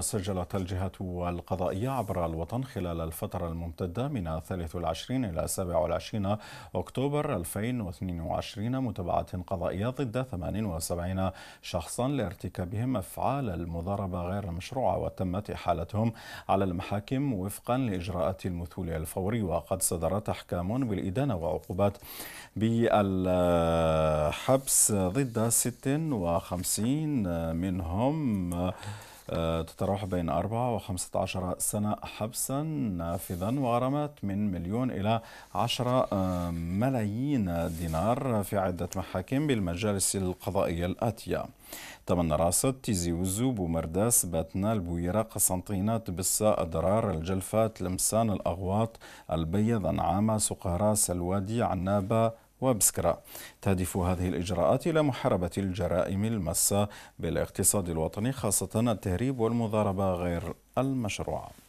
سجلت الجهة القضائية عبر الوطن خلال الفترة الممتدة من 23 إلى 27 أكتوبر 2022 متابعة قضائية ضد 78 شخصا لارتكابهم أفعال المضاربة غير المشروعة وتمت إحالتهم على المحاكم وفقا لإجراءات المثول الفوري وقد صدرت أحكام بالإدانة وعقوبات بالحبس ضد 56 منهم آه، تتراوح بين 4 و15 سنة حبسا نافذا وغرامات من مليون إلى 10 آه، ملايين دينار في عدة محاكم بالمجالس القضائية الآتية تمنى راست تيزي وزو بومرداس باتنا البويرة قسنطينة تبسة أدرار الجلفات لمسان الأغواط البيض أنعامة سقراء سلوادي عنابة وبسكرا تهدف هذه الإجراءات إلى محاربة الجرائم المسة بالاقتصاد الوطني خاصة التهريب والمضاربة غير المشروعة